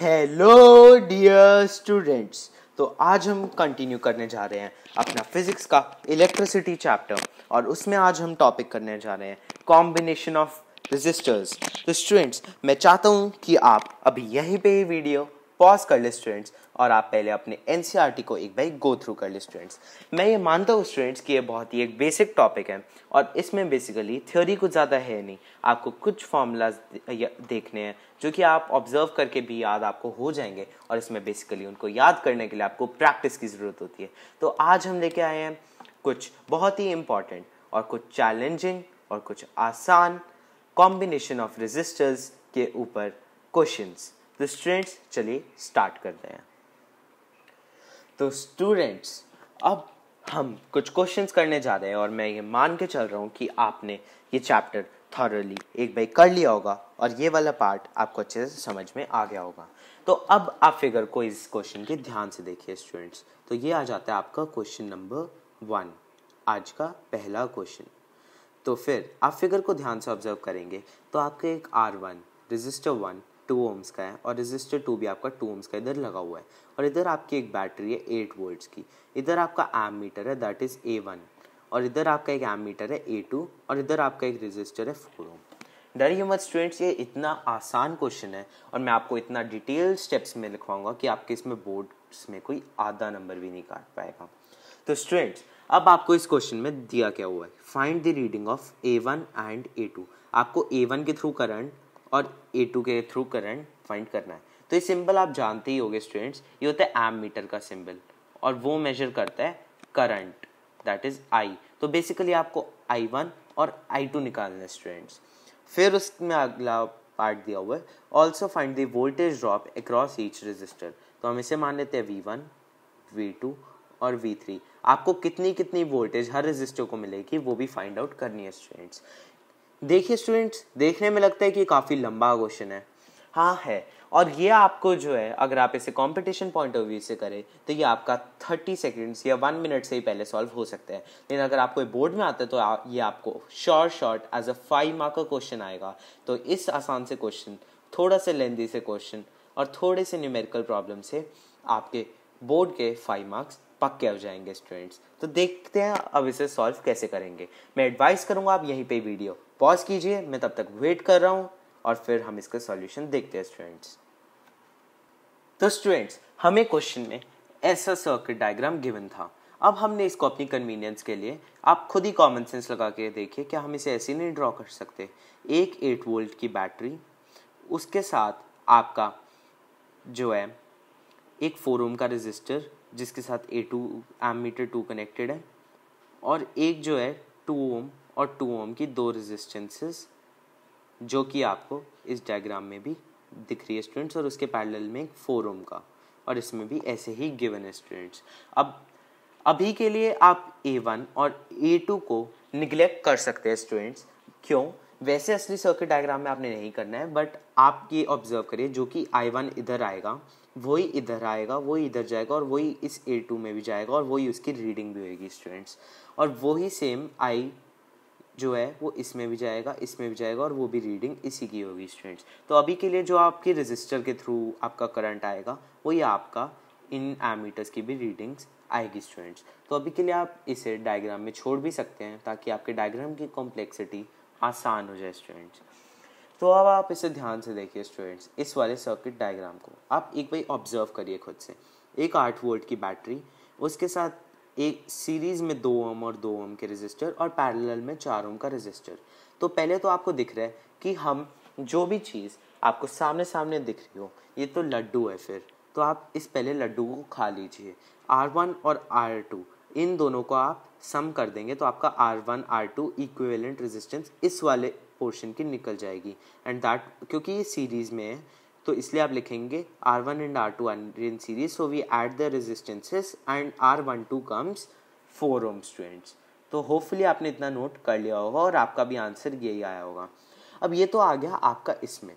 hello dear students तो आज हम कंटिन्यू करने जा रहे हैं अपना फिजिक्स का इलेक्ट्रिसिटी चैप्टर और उसमें आज हम टॉपिक करने जा रहे हैं कॉम्बिनेशन ऑफ रेजिस्टर्स तो स्टूडेंट्स मैं चाहता हूँ कि आप अभी यहीं पे ही वीडियो पॉज कर ले स्टूडेंट्स और आप पहले अपने एन e को एक बार गो थ्रू कर लें स्टूडेंट्स मैं ये मानता हूँ स्टूडेंट्स कि ये बहुत ही एक बेसिक टॉपिक है और इसमें बेसिकली थ्योरी कुछ ज़्यादा है नहीं आपको कुछ फार्मूलाज देखने हैं जो कि आप ऑब्जर्व करके भी याद आपको हो जाएंगे और इसमें बेसिकली उनको याद करने के लिए आपको प्रैक्टिस की ज़रूरत होती है तो आज हम लेके आए हैं कुछ बहुत ही इम्पॉर्टेंट और कुछ चैलेंजिंग और कुछ आसान कॉम्बिनेशन ऑफ रेजिस्टर्स के ऊपर क्वेश्चंस तो स्टूडेंट्स चलिए स्टार्ट करते हैं तो स्टूडेंट्स अब हम कुछ क्वेश्चंस करने जा रहे हैं और मैं ये मान के चल रहा हूँ कि आपने ये चैप्टर थॉरली एक बार कर लिया होगा और ये वाला पार्ट आपको अच्छे से समझ में आ गया होगा तो अब आप फिगर को इस क्वेश्चन के ध्यान से देखिए स्टूडेंट्स तो ये आ जाता है आपका क्वेश्चन नंबर वन आज का पहला क्वेश्चन तो फिर आप फिगर को ध्यान से ऑब्जर्व करेंगे तो आपके एक R one resistor one two ohms का है और रजिस्टर टू भी आपका टू ओम्स का इधर लगा हुआ है और इधर आपकी एक बैटरी है एट वोल्ट्स की इधर आपका एम मीटर है दैट इज़ ए वन और इधर आपका एक एम मीटर है ए टू और इधर आपका एक रजिस्टर है फोर ओम यू मत स्टूडेंट्स ये इतना आसान क्वेश्चन है और मैं आपको इतना डिटेल स्टेप्स में लिखवाऊंगा कि आपके इसमें बोर्ड्स में कोई आधा नंबर भी नहीं काट पाएगा तो स्टूडेंट्स अब आपको इस क्वेश्चन में दिया क्या हुआ है find the reading of A one and A two आपको ए वन के थ्रू करंट और ए टू के थ्रू करंट फाइंड करना है तो ये सिंबल आप जानते ही होंगे स्टूडेंट्स ये होता है एम मीटर का सिंबल और वो मेजर करता है करंट दैट इज आई तो बेसिकली आपको आई वन और आई टू निकालना है स्टूडेंट्स फिर उसमें अगला पार्ट दिया हुआ है also find the voltage drop across each resistor तो हम इसे मान लेते हैं वी वन वी टू और वी थ्री आपको कितनी कितनी वोल्टेज हर रजिस्टर को मिलेगी वो भी फाइंड आउट करनी है स्टूडेंट्स देखिए स्टूडेंट्स देखने में लगता है कि काफ़ी लंबा क्वेश्चन है हाँ है और ये आपको जो है अगर आप इसे कंपटीशन पॉइंट ऑफ व्यू से करें तो ये आपका थर्टी सेकेंड्स या वन मिनट से ही पहले सॉल्व हो सकते हैं लेकिन अगर आपको बोर्ड में आता है तो ये आपको short short as a five mark का क्वेश्चन आएगा तो इस आसान से क्वेश्चन थोड़ा से लेंदी से क्वेश्चन और थोड़े से न्यूमेरिकल प्रॉब्लम से आपके बोर्ड के फाइव मार्क्स पक्के हो जाएंगे स्टूडेंट्स तो देखते हैं अब इसे सॉल्व कैसे करेंगे मैं एडवाइस करूंगा आप यहीं पे वीडियो पॉज कीजिए मैं तब तक वेट कर रहा हूँ और फिर हम इसका सॉल्यूशन देखते हैं स्टूडेंट्स तो स्टूडेंट्स हमें क्वेश्चन में ऐसा सर्किट डायग्राम गिवन था अब हमने इसको अपनी कन्वीनियंस के लिए आप खुद ही कॉमन सेंस लगा के देखिए क्या हम इसे ऐसे नहीं ड्रॉ कर सकते एक एट वोल्ट की बैटरी उसके साथ आपका जो है एक फोर ओम का रजिस्टर जिसके साथ A two ammeter two connected है और एक जो है टू ओम और टू ओम की दो रेजिस्टेंसेस जो कि आपको इस डायग्राम में भी दिख रही है स्टूडेंट्स और उसके पैरेलल में एक फोर ओम का और इसमें भी ऐसे ही गिवन है स्टूडेंट्स अब अभी के लिए आप ए वन और ए टू को निगलेक्ट कर सकते हैं स्टूडेंट्स क्यों वैसे असली सर्किट डायग्राम में आपने नहीं करना है बट आप ये ऑब्जर्व करिए जो कि आई वन इधर आएगा वही इधर आएगा वही इधर जाएगा और वही इस ए टू में भी जाएगा और वही उसकी रीडिंग भी होगी स्टूडेंट्स और वही सेम आई जो है वो इसमें भी जाएगा इसमें भी जाएगा और वो भी रीडिंग इसी की होगी स्टूडेंट्स तो अभी के लिए जो आपकी रजिस्टर के थ्रू आपका करंट आएगा वही आपका इन एमीटर्स की भी रीडिंग्स आएगी स्टूडेंट्स तो अभी के लिए आप इसे डायग्राम में छोड़ भी सकते हैं ताकि आपके डायग्राम की कॉम्प्लेक्सिटी आसान हो जाए स्टूडेंट्स तो अब आप इसे ध्यान से देखिए स्टूडेंट्स इस वाले सर्किट डायग्राम को आप एक बार ऑब्जर्व करिए खुद से एक आठ वोल्ट की बैटरी उसके साथ एक सीरीज़ में दो ओम और दो ओम के रजिस्टर और पैरेलल में चार ओम का रजिस्टर तो पहले तो आपको दिख रहा है कि हम जो भी चीज़ आपको सामने सामने दिख रही हो ये तो लड्डू है फिर तो आप इस पहले लड्डू को खा लीजिए आर वन और आर टू इन दोनों को आप सम कर देंगे तो आपका R one R two equivalent resistance इस वाले पोर्शन की निकल जाएगी एंड दैट क्योंकि ये सीरीज़ में है तो इसलिए आप लिखेंगे R one and R two are in series so we add the resistances and R one two comes four ohm students तो होपफुली आपने इतना नोट कर लिया होगा और आपका भी आंसर यही आया होगा अब ये तो आ गया आपका इसमें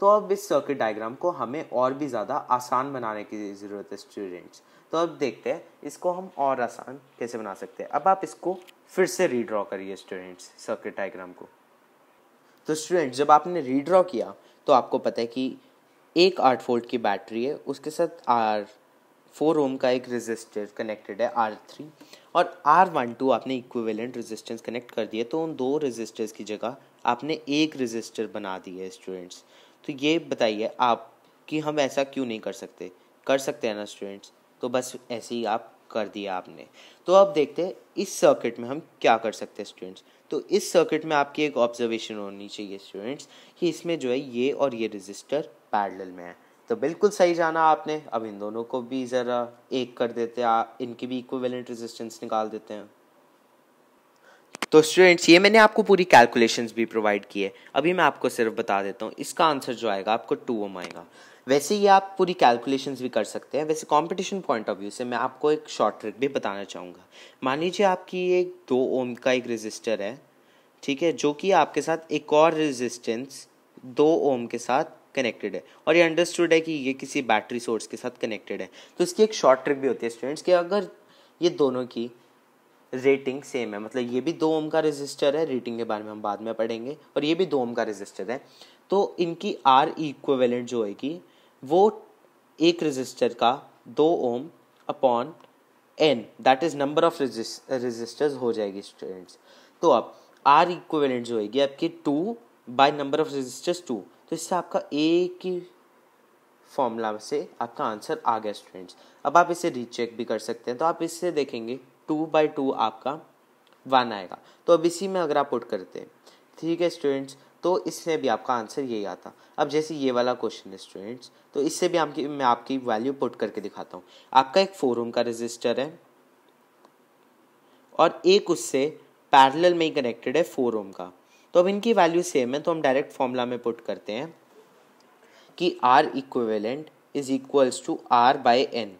तो अब इस सर्किट डायग्राम को हमें और भी ज़्यादा आसान बनाने की ज़रूरत है स्टूडेंट्स तो अब देखते हैं इसको हम और आसान कैसे बना सकते हैं अब आप इसको फिर से रीड्रॉ करिए स्टूडेंट्स सर्किट डायग्राम को तो स्टूडेंट जब आपने रीड्रॉ किया तो आपको पता है कि एक आठ वोल्ट की बैटरी है उसके साथ आर फोर ओम का एक रेजिस्टर कनेक्टेड है आर थ्री और आर वन टू आपने इक्विवेलेंट रेजिस्टेंस कनेक्ट कर दिए तो उन दो रेजिस्टर्स की जगह आपने एक रेजिस्टर बना दिए है स्टूडेंट्स तो ये बताइए आप कि हम ऐसा क्यों नहीं कर सकते कर सकते हैं ना स्टूडेंट्स तो बस ऐसे ही आप कर दिया आपने तो अब देखते हैं इस सर्किट में हम क्या कर सकते हैं स्टूडेंट्स तो इस सर्किट में आपकी एक ऑब्जर्वेशन होनी चाहिए स्टूडेंट्स कि इसमें जो है ये और ये रजिस्टर पैरल में है तो बिल्कुल सही जाना आपने अब इन दोनों को भी ज़रा एक कर देते हैं इनकी भी इक्विवेलेंट रेजिस्टेंस निकाल देते हैं तो स्टूडेंट्स ये मैंने आपको पूरी कैलकुलेशंस भी प्रोवाइड की है अभी मैं आपको सिर्फ बता देता हूँ इसका आंसर जो आएगा आपको टू ओम आएगा वैसे ही आप पूरी कैलकुलेशंस भी कर सकते हैं वैसे कंपटीशन पॉइंट ऑफ व्यू से मैं आपको एक शॉर्ट ट्रिक भी बताना चाहूँगा मान लीजिए आपकी एक दो ओम का एक रजिस्टर है ठीक है जो कि आपके साथ एक और रेजिस्टेंस दो ओम के साथ कनेक्टेड है और ये अंडरस्टूड है कि ये किसी बैटरी सोर्स के साथ कनेक्टेड है तो इसकी एक शॉर्ट ट्रिक भी होती है स्टूडेंट्स कि अगर ये दोनों की रेटिंग सेम है मतलब ये भी दो ओम का रजिस्टर है रेटिंग के बारे में हम बाद में पढ़ेंगे और ये भी दो ओम का रजिस्टर है तो इनकी आर इक्वेवेलेंट जो होगी वो एक रजिस्टर का दो ohm upon N that is number of resistors हो जाएगी स्टूडेंट्स तो अब आर इक्वेलेंट जो होगी आपकी two by number of resistors two तो इससे आपका ए की फॉर्मूला से आपका आंसर आ गया स्टूडेंट्स अब आप इसे रीचेक भी कर सकते हैं तो आप इससे देखेंगे टू बाई टू आपका वन आएगा तो अब इसी में अगर आप पुट करते हैं ठीक है स्टूडेंट्स तो इससे भी आपका आंसर यही आता अब जैसे ये वाला क्वेश्चन है स्टूडेंट्स तो इससे भी आपकी मैं आपकी वैल्यू पुट करके दिखाता हूँ आपका एक फोर का रजिस्टर है और एक उससे पैरेलल में ही कनेक्टेड है फोर ओम का तो अब इनकी वैल्यू सेम है तो हम डायरेक्ट फॉर्मूला में पुट करते हैं कि R equivalent is equals to R by N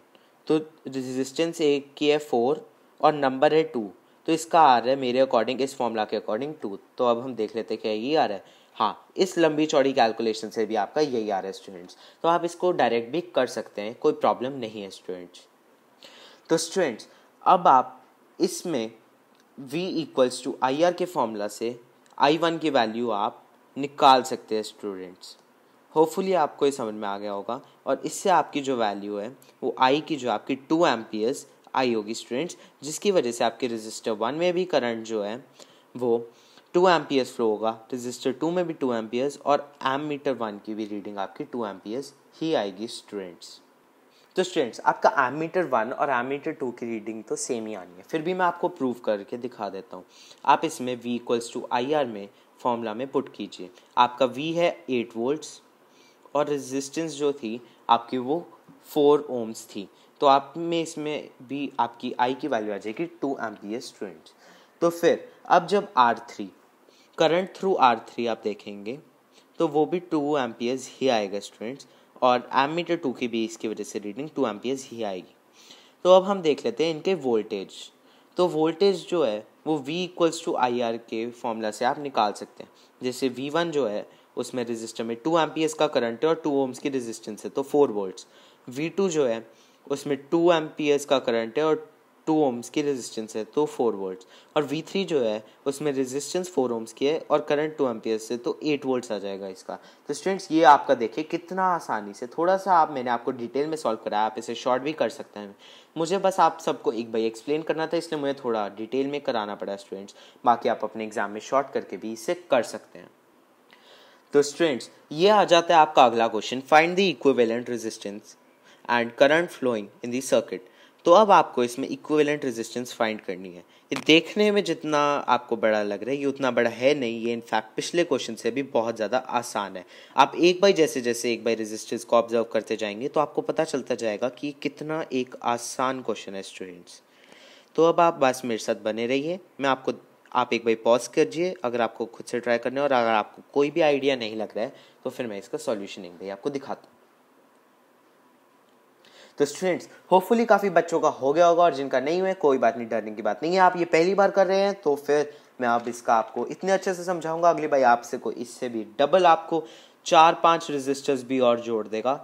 तो रेजिस्टेंस एक की है फोर और नंबर है टू तो इसका आ रहा है मेरे अकॉर्डिंग इस फॉर्मूला के अकॉर्डिंग टू तो अब हम देख लेते क्या यही आ रहा है हाँ इस लंबी चौड़ी कैलकुलेशन से भी आपका यही आ रहा है स्टूडेंट्स तो आप इसको डायरेक्ट भी कर सकते हैं कोई प्रॉब्लम नहीं है स्टूडेंट्स तो स्टूडेंट्स अब आप इसमें v equals to I R के फॉर्मूला से आई वन की वैल्यू आप निकाल सकते हैं स्टूडेंट्स होपफुली आपको ये समझ में आ गया होगा और इससे आपकी जो वैल्यू है वो आई की जो आपकी टू एम्पियर्स आई होगी स्टूडेंट्स जिसकी वजह से आपके रजिस्टर वन में भी करंट जो है वो टू एम्पियर्स फ्लो होगा रजिस्टर टू में भी टू एम और एम मीटर वन की भी रीडिंग आपकी टू एम ही आएगी स्टूडेंट्स तो स्टूडेंट्स आपका एम मीटर वन और एम मीटर टू की रीडिंग तो सेम ही आनी है फिर भी मैं आपको प्रूव करके दिखा देता हूँ आप इसमें V equals to I R में फॉर्मूला में पुट कीजिए आपका वी है एट वोल्ट्स और रेजिस्टेंस जो थी आपकी वो फोर ओम्स थी तो आप में इसमें भी आपकी आई की वैल्यू आ जाएगी टू एम एस स्टूडेंट तो फिर अब जब R three current through R three आप देखेंगे तो वो भी टू एस ही आएगा स्टूडेंट्स और एम मीटर टू की भी इसकी वजह से रीडिंग टू एस ही आएगी तो अब हम देख लेते हैं इनके वोल्टेज तो वोल्टेज जो है वो V equals to I R के फॉर्मूला से आप निकाल सकते हैं जैसे वी वन जो है उसमें रेजिस्टर में टू एस का करंट है और टू ओम्स की रेजिस्टेंस है तो फोर वोल्ट वी टू जो है उसमें टू एम का करंट है और टू ओम्स की रेजिस्टेंस है तो फोर वोल्ट्स और वी थ्री जो है उसमें रेजिस्टेंस फोर ओम्स की है और करंट टू एम्पियर्स से तो एट वोल्ट्स आ जाएगा इसका तो स्टूडेंट्स ये आपका देखिए कितना आसानी से थोड़ा सा आप मैंने आपको डिटेल में सॉल्व कराया आप इसे शॉर्ट भी कर सकते हैं मुझे बस आप सबको एक बार एक्सप्लेन करना था इसलिए मुझे थोड़ा डिटेल में कराना पड़ा स्टूडेंट्स बाकी आप अपने एग्जाम में शॉर्ट करके भी इसे कर सकते हैं तो स्टूडेंट्स ये आ जाता है आपका अगला question find the equivalent resistance and current flowing in the circuit तो अब आपको इसमें इक्विवेलेंट रेजिस्टेंस फाइंड करनी है ये देखने में जितना आपको बड़ा लग रहा है ये उतना बड़ा है नहीं ये इनफैक्ट पिछले क्वेश्चन से भी बहुत ज़्यादा आसान है आप एक बाई जैसे जैसे एक बाई रेजिस्टेंस को ऑब्जर्व करते जाएंगे तो आपको पता चलता जाएगा कि कितना एक आसान क्वेश्चन है स्टूडेंट्स तो अब आप बस मेरे साथ बने रहिए मैं आपको आप एक बार पॉज करिए अगर आपको खुद से ट्राई करना है और अगर आपको कोई भी आइडिया नहीं लग रहा है तो फिर मैं इसका सॉल्यूशन एक भाई आपको दिखाता हूँ तो स्टूडेंट्स होपफुली काफ़ी बच्चों का हो गया होगा और जिनका नहीं हुआ कोई बात नहीं डरने की बात नहीं है आप ये पहली बार कर रहे हैं तो फिर मैं आप इसका आपको इतने अच्छे से समझाऊंगा अगली बार आपसे को इससे भी डबल आपको चार पांच रजिस्टर्स भी और जोड़ देगा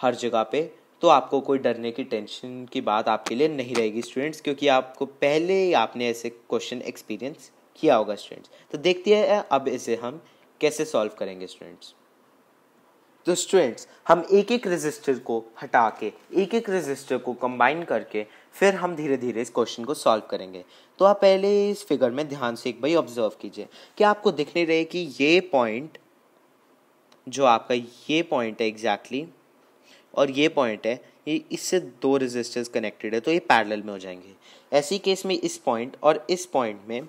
हर जगह पे तो आपको कोई डरने की टेंशन की बात आपके लिए नहीं रहेगी स्टूडेंट्स क्योंकि आपको पहले ही आपने ऐसे क्वेश्चन एक्सपीरियंस किया होगा स्टूडेंट्स तो देखते हैं अब इसे हम कैसे सॉल्व करेंगे स्टूडेंट्स तो स्टूडेंट्स हम एक एक रेजिस्टर को हटा के एक एक रेजिस्टर को कंबाइन करके फिर हम धीरे धीरे इस क्वेश्चन को सॉल्व करेंगे तो आप पहले इस फिगर में ध्यान से एक बार ऑब्जर्व कीजिए कि आपको दिखने रहे कि ये पॉइंट जो आपका ये पॉइंट है एग्जैक्टली exactly, और ये पॉइंट है ये इससे दो रेजिस्टर्स कनेक्टेड है तो ये पैरेलल में हो जाएंगे ऐसी केस में इस पॉइंट और इस पॉइंट में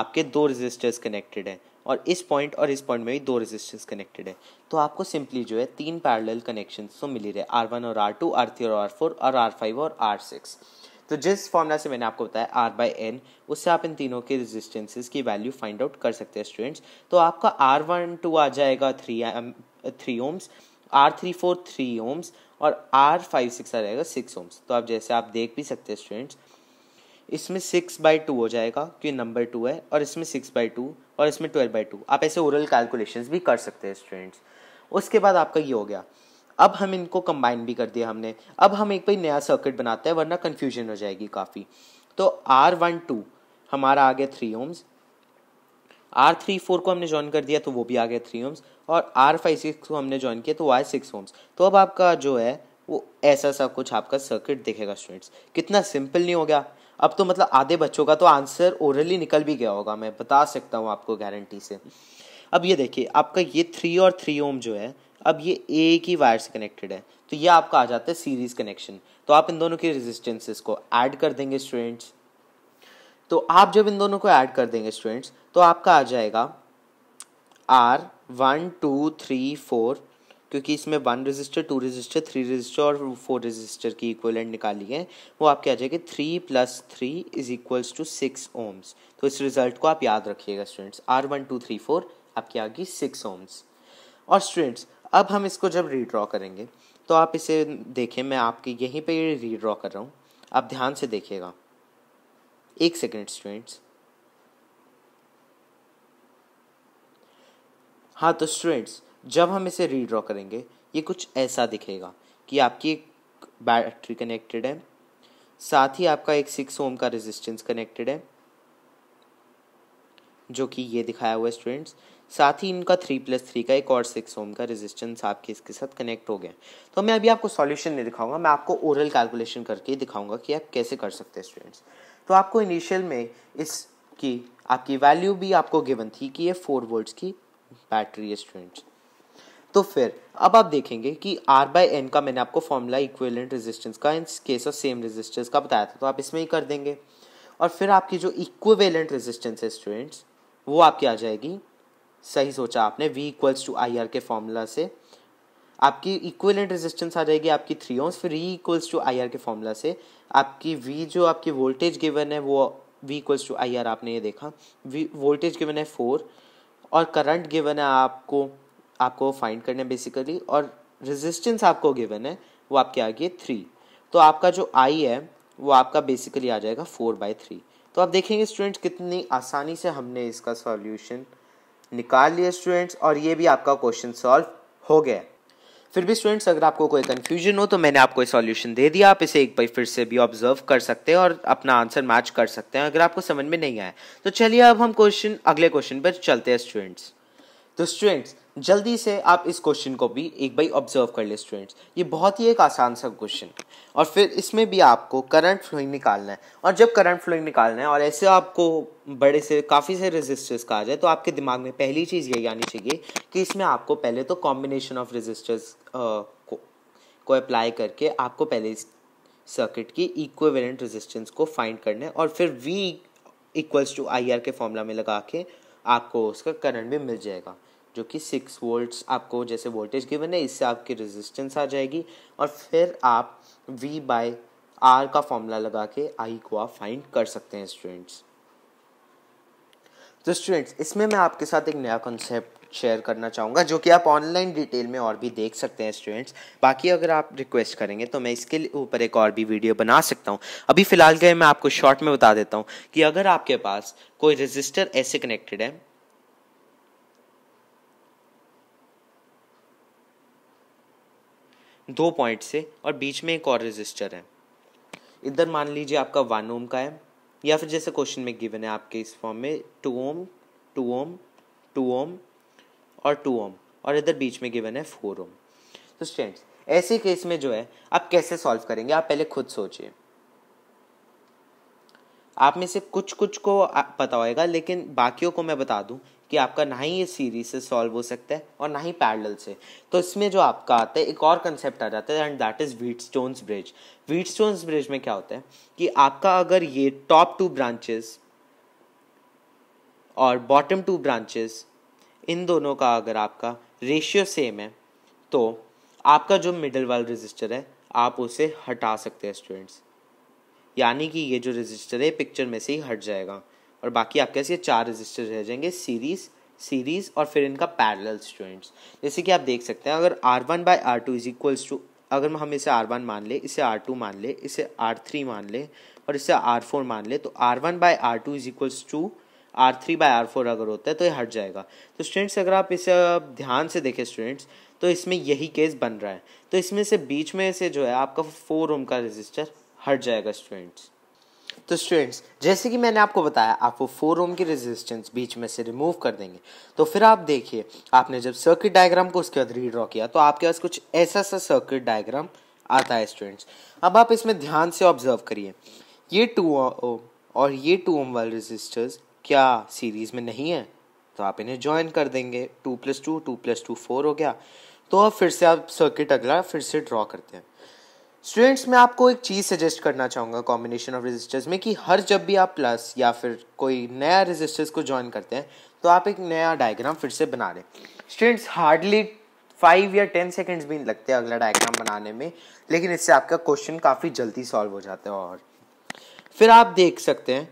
आपके दो रेजिस्टर्स कनेक्टेड हैं और इस पॉइंट और इस पॉइंट में भी दो रेजिस्टेंस कनेक्टेड है तो आपको सिंपली जो है तीन पैरेलल कनेक्शन तो मिली रहे आर वन और आर टू आर थ्री और आर फोर और आर फाइव और आर सिक्स तो जिस फॉर्मूला से मैंने आपको बताया आर बाई एन उससे आप इन तीनों के रेजिस्टेंसेस की वैल्यू फाइंड आउट कर सकते हैं स्टूडेंट्स तो आपका आर वन टू आ जाएगा three three ohms R three four three ohms और आर फाइव सिक्स आ जाएगा सिक्स ओम्स तो आप जैसे आप देख भी सकते हैं स्टूडेंट्स इसमें सिक्स बाई टू हो जाएगा क्योंकि नंबर टू है और इसमें सिक्स बाई टू और इसमें ट्वेल्व बाई टू आप ऐसे ओरल कैलकुलेशंस भी कर सकते हैं स्टूडेंट्स उसके बाद आपका ये हो गया अब हम इनको कंबाइन भी कर दिया हमने अब हम एक भाई नया सर्किट बनाते हैं वरना कन्फ्यूजन हो जाएगी काफ़ी तो आर वन टू हमारा आ गया three ohms R three four को हमने ज्वाइन कर दिया तो वो भी आ गया थ्री ओम्स और आर फाइव सिक्स को हमने ज्वाइन किया तो वो आए सिक्स ओम्स तो अब आपका जो है वो ऐसा सा कुछ आपका सर्किट दिखेगा स्टूडेंट्स कितना सिंपल नहीं हो गया अब तो मतलब आधे बच्चों का तो आंसर ओरली निकल भी गया होगा मैं बता सकता हूँ आपको गारंटी से अब ये देखिए आपका ये थ्री और थ्री ओम जो है अब ये एक ही वायर से कनेक्टेड है तो ये आपका आ जाता है सीरीज कनेक्शन तो आप इन दोनों के रेजिस्टेंसेस को ऐड कर देंगे स्टूडेंट्स तो आप जब इन दोनों को ऐड कर देंगे स्टूडेंट्स तो आपका आ जाएगा R one two three four क्योंकि इसमें one resistor two resistor three resistor और फोर रजिस्टर की इक्वलेंट निकाली है वो आपके आ जाएगी three plus three is equals to six ohms तो इस रिजल्ट को आप याद रखिएगा students R one two three four आपकी आ गई सिक्स ओम्स और स्टूडेंट्स अब हम इसको जब रीड्रॉ करेंगे तो आप इसे देखें मैं आपके यहीं पर रीड्रॉ कर रहा हूँ आप ध्यान से देखिएगा एक सेकेंड स्टूडेंट्स हाँ तो स्टूडेंट्स जब हम इसे रीड्रॉ करेंगे ये कुछ ऐसा दिखेगा कि आपकी एक बैटरी कनेक्टेड है साथ ही आपका एक सिक्स ओम का रेजिस्टेंस कनेक्टेड है जो कि ये दिखाया हुआ है स्टूडेंट्स साथ ही इनका थ्री प्लस थ्री का एक और सिक्स ओम का रेजिस्टेंस आपके इसके साथ कनेक्ट हो गया तो मैं अभी आपको सॉल्यूशन नहीं दिखाऊंगा मैं आपको ओरल कैलकुलेशन करके दिखाऊंगा कि आप कैसे कर सकते हैं स्टूडेंट्स तो आपको इनिशियल में इसकी आपकी वैल्यू भी आपको गिवन थी कि ये फोर वोल्ट्स की बैटरी है स्टूडेंट्स तो फिर अब आप देखेंगे कि आर बाई एन का मैंने आपको फॉर्मूला इक्वेलेंट रेजिस्टेंस का in case of same resistance का बताया था तो आप इसमें ही कर देंगे और फिर आपकी जो इक्वेलेंट रेजिस्टेंस है स्टूडेंट्स वो आपकी आ जाएगी सही सोचा आपने V equals to I R के फॉर्मूला से आपकी इक्वेलेंट रेजिस्टेंस आ जाएगी आपकी थ्री ओम्स फिर V equals to I R के फॉर्मूला से आपकी वी जो आपकी वोल्टेज गिवन है वो V equals to I R आपने ये देखा वी वोल्टेज गिवन है फोर और करंट गिवन है आपको आपको फाइंड करने बेसिकली और रेजिस्टेंस आपको गिवन है वो आपके आगे थ्री तो आपका जो आई है वो आपका बेसिकली आ जाएगा फोर बाई थ्री तो आप देखेंगे स्टूडेंट्स कितनी आसानी से हमने इसका सॉल्यूशन निकाल लिया स्टूडेंट्स और ये भी आपका क्वेश्चन सॉल्व हो गया फिर भी स्टूडेंट्स अगर आपको कोई कन्फ्यूजन हो तो मैंने आपको सॉल्यूशन दे दिया आप इसे एक बार फिर से भी ऑब्जर्व कर सकते हैं और अपना आंसर मैच कर सकते हैं अगर आपको समझ में नहीं आया तो चलिए अब हम क्वेश्चन अगले क्वेश्चन पर चलते हैं स्टूडेंट्स तो स्टूडेंट्स जल्दी से आप इस क्वेश्चन को भी एक बार ऑब्जर्व कर ले स्टूडेंट्स ये बहुत ही एक आसान सा क्वेश्चन और फिर इसमें भी आपको करंट फ्लोइंग निकालना है और जब करंट फ्लोइंग निकालना है और ऐसे आपको बड़े से काफ़ी से रेजिस्टर्स आ जाए तो आपके दिमाग में पहली चीज़ यही आनी चाहिए कि इसमें आपको पहले तो कॉम्बिनेशन ऑफ रेजिस्टर्स को को अप्लाई करके आपको पहले सर्किट की इक्वेवेलेंट रेजिस्टेंस को फाइंड करना है और फिर V equals to I R के फॉर्मूला में लगा के आपको उसका करंट भी मिल जाएगा जो कि सिक्स वोल्ट्स आपको जैसे वोल्टेज गिवन है इससे आपकी रेजिस्टेंस आ जाएगी और फिर आप वी बाय आर का फॉर्मूला लगा के आई को आप फाइंड कर सकते हैं स्टूडेंट्स तो स्टूडेंट्स इसमें मैं आपके साथ एक नया कॉन्सेप्ट शेयर करना चाहूँगा जो कि आप ऑनलाइन डिटेल में और भी देख सकते हैं स्टूडेंट्स बाकी अगर आप रिक्वेस्ट करेंगे तो मैं इसके ऊपर एक और भी वीडियो बना सकता हूँ अभी फ़िलहाल के मैं आपको शॉर्ट में बता देता हूँ कि अगर आपके पास कोई रजिस्टर ऐसे कनेक्टेड है दो पॉइंट से और बीच में एक और रजिस्टर है इधर मान लीजिए आपका वन ओम का है या फिर जैसे क्वेश्चन में गिवन है आपके इस फॉर्म में two ohm two ohm two ohm और टू ओम और इधर बीच में गिवन है फोर ओम तो स्टूडेंट्स ऐसे केस में जो है आप कैसे सॉल्व करेंगे आप पहले खुद सोचिए आप में से कुछ कुछ को पता होएगा लेकिन बाकियों को मैं बता दूं कि आपका ना ही ये सीरीज से सॉल्व हो सकता है और ना ही पैरेलल से तो इसमें जो आपका आता है एक और कंसेप्ट आ जाता है and that is Wheatstone's bridge Wheatstone's bridge में क्या होता है कि आपका अगर ये टॉप टू ब्रांचेस और बॉटम टू ब्रांचेस इन दोनों का अगर आपका रेशियो सेम है तो आपका जो मिडल वाला रजिस्टर है आप उसे हटा सकते हैं स्टूडेंट्स यानी कि ये जो रजिस्टर है पिक्चर में से ही हट जाएगा और बाकी आपके ऐसे चार रजिस्टर रह जाएंगे सीरीज सीरीज और फिर इनका पैरेलल स्टूडेंट्स जैसे कि आप देख सकते हैं अगर R one by R two is equals to अगर हम इसे आर वन मान ले इसे आर टू मान ले इसे आर थ्री मान ले और इसे आर फोर मान ले तो R one by R two is equals to R three by R four अगर होता है तो ये हट जाएगा तो स्टूडेंट्स अगर आप इसे ध्यान से देखें स्टूडेंट्स तो इसमें यही केस बन रहा है तो इसमें से बीच में से जो है आपका फोर ओम का रजिस्टर हट जाएगा स्टूडेंट्स तो स्टूडेंट्स जैसे कि मैंने आपको बताया आप वो फोर ओम की रेजिस्टेंस बीच में से रिमूव कर देंगे तो फिर आप देखिए आपने जब सर्किट डायग्राम को उसके बाद रीड्रॉ किया तो आपके पास कुछ ऐसा सा सर्किट डायग्राम आता है स्टूडेंट्स अब आप इसमें ध्यान से ऑब्जर्व करिए ये टू ओम और ये टू ओम वाले रेजिस्टर्स क्या सीरीज़ में नहीं है तो आप इन्हें ज्वाइन कर देंगे two plus two two plus two four हो गया तो अब फिर से आप सर्किट अगला फिर से ड्रॉ करते हैं स्टूडेंट्स मैं आपको एक चीज़ सजेस्ट करना चाहूँगा कॉम्बिनेशन ऑफ रेजिस्टर्स में कि हर जब भी आप प्लस या फिर कोई नया रेजिस्टर्स को ज्वाइन करते हैं तो आप एक नया डायग्राम फिर से बना लें स्टूडेंट्स हार्डली फाइव या टेन सेकेंड्स भी लगते हैं अगला डायग्राम बनाने में लेकिन इससे आपका क्वेश्चन काफ़ी जल्दी सॉल्व हो जाता है और फिर आप देख सकते हैं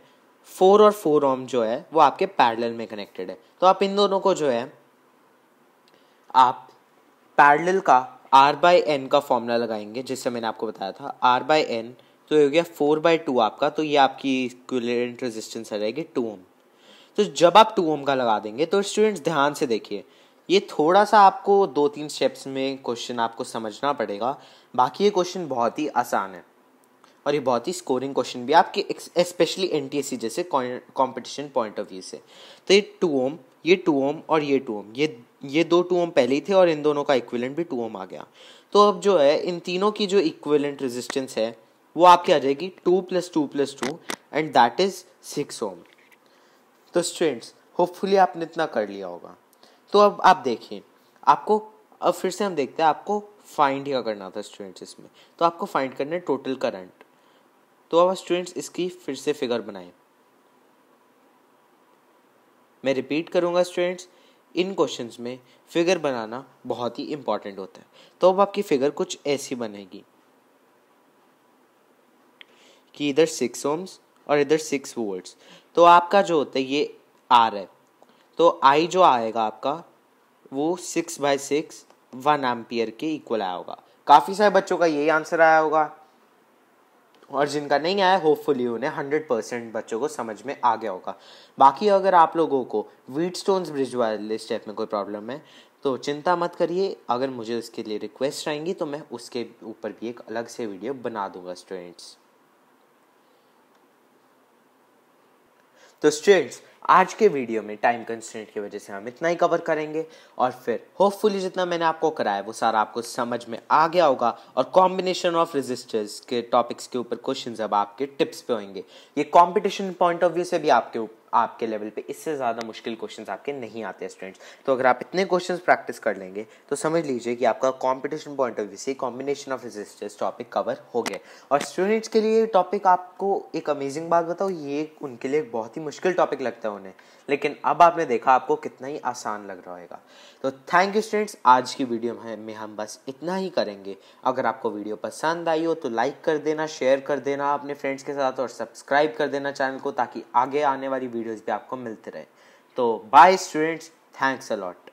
फोर और फोर ओम जो है वो आपके पैरेलल में कनेक्टेड है तो आप इन दोनों को जो है आप पैरेलल का आर बाय एन का फॉर्मूला लगाएंगे जिससे मैंने आपको बताया था आर बाय एन तो ये हो गया फोर बाई टू आपका तो ये आपकी इक्विलेंट रेजिस्टेंस आ जाएगी टू ओम तो जब आप टू ओम का लगा देंगे तो स्टूडेंट्स ध्यान से देखिए ये थोड़ा सा आपको दो तीन स्टेप्स में क्वेश्चन आपको समझना पड़ेगा बाकी ये क्वेश्चन बहुत ही आसान है और ये बहुत ही स्कोरिंग क्वेश्चन भी आपके स्पेशली एन जैसे कॉम्पिटिशन पॉइंट ऑफ व्यू से तो ये टू ओम ये टू ओम और ये टू ओम ये ये दो टू ओम पहले ही थे और इन दोनों का इक्विलेंट भी टू ओम आ गया तो अब जो है इन तीनों की जो इक्विलेंट रेजिस्टेंस है वो आपकी आ जाएगी two plus two plus two and that is six ohm तो स्टूडेंट्स होपफुली आपने इतना कर लिया होगा तो अब आप देखिए आपको अब फिर से हम देखते हैं आपको फाइंड क्या करना था स्टूडेंट्स इसमें तो आपको फाइंड करना है टोटल करंट तो अब स्टूडेंट्स इसकी फिर से फिगर बनाएं मैं रिपीट करूंगा स्टूडेंट्स इन क्वेश्चंस में फिगर बनाना बहुत ही इंपॉर्टेंट होता है तो अब आपकी फिगर कुछ ऐसी बनेगी कि इधर सिक्स ओम्स और इधर सिक्स वोल्ट्स तो आपका जो होता है ये आर है तो आई जो आएगा आपका वो six by six one ampere के इक्वल आया होगा काफ़ी सारे बच्चों का यही आंसर आया होगा और जिनका नहीं आया होपफुली उन्हें हंड्रेड परसेंट बच्चों को समझ में आ गया होगा बाकी अगर आप लोगों को वीट स्टोन्स ब्रिज वाले स्टेप में कोई प्रॉब्लम है तो चिंता मत करिए अगर मुझे उसके लिए रिक्वेस्ट आएंगी तो मैं उसके ऊपर भी एक अलग से वीडियो बना दूंगा स्टूडेंट्स तो स्टूडेंट्स आज के वीडियो में टाइम कंस्टेंट की वजह से हम इतना ही कवर करेंगे और फिर होपफुली जितना मैंने आपको कराया वो सारा आपको समझ में आ गया होगा और कॉम्बिनेशन ऑफ रेजिस्टर्स के टॉपिक्स के ऊपर क्वेश्चन अब आपके टिप्स पे होंगे ये कॉम्पिटिशन पॉइंट ऑफ व्यू से भी आपके आपके लेवल पे इससे ज़्यादा मुश्किल क्वेश्चंस आपके नहीं आते स्टूडेंट्स तो अगर आप इतने क्वेश्चंस प्रैक्टिस कर लेंगे तो समझ लीजिए कि आपका कॉम्पिटिशन पॉइंट ऑफ व्यू से combination of resistors topic cover हो गए और स्टूडेंट्स के लिए टॉपिक आपको एक अमेजिंग बात बताओ ये उनके लिए बहुत ही मुश्किल टॉपिक लगता है उन्हें लेकिन अब आपने देखा आपको कितना ही आसान लग रहा होगा तो थैंक यू स्टूडेंट्स आज की वीडियो में हम बस इतना ही करेंगे अगर आपको वीडियो पसंद आई हो तो लाइक कर देना शेयर कर देना अपने फ्रेंड्स के साथ और सब्सक्राइब कर देना चैनल को ताकि आगे आने वाली वीडियोज़ भी आपको मिलते रहे तो बाय स्टूडेंट्स थैंक्स अलॉट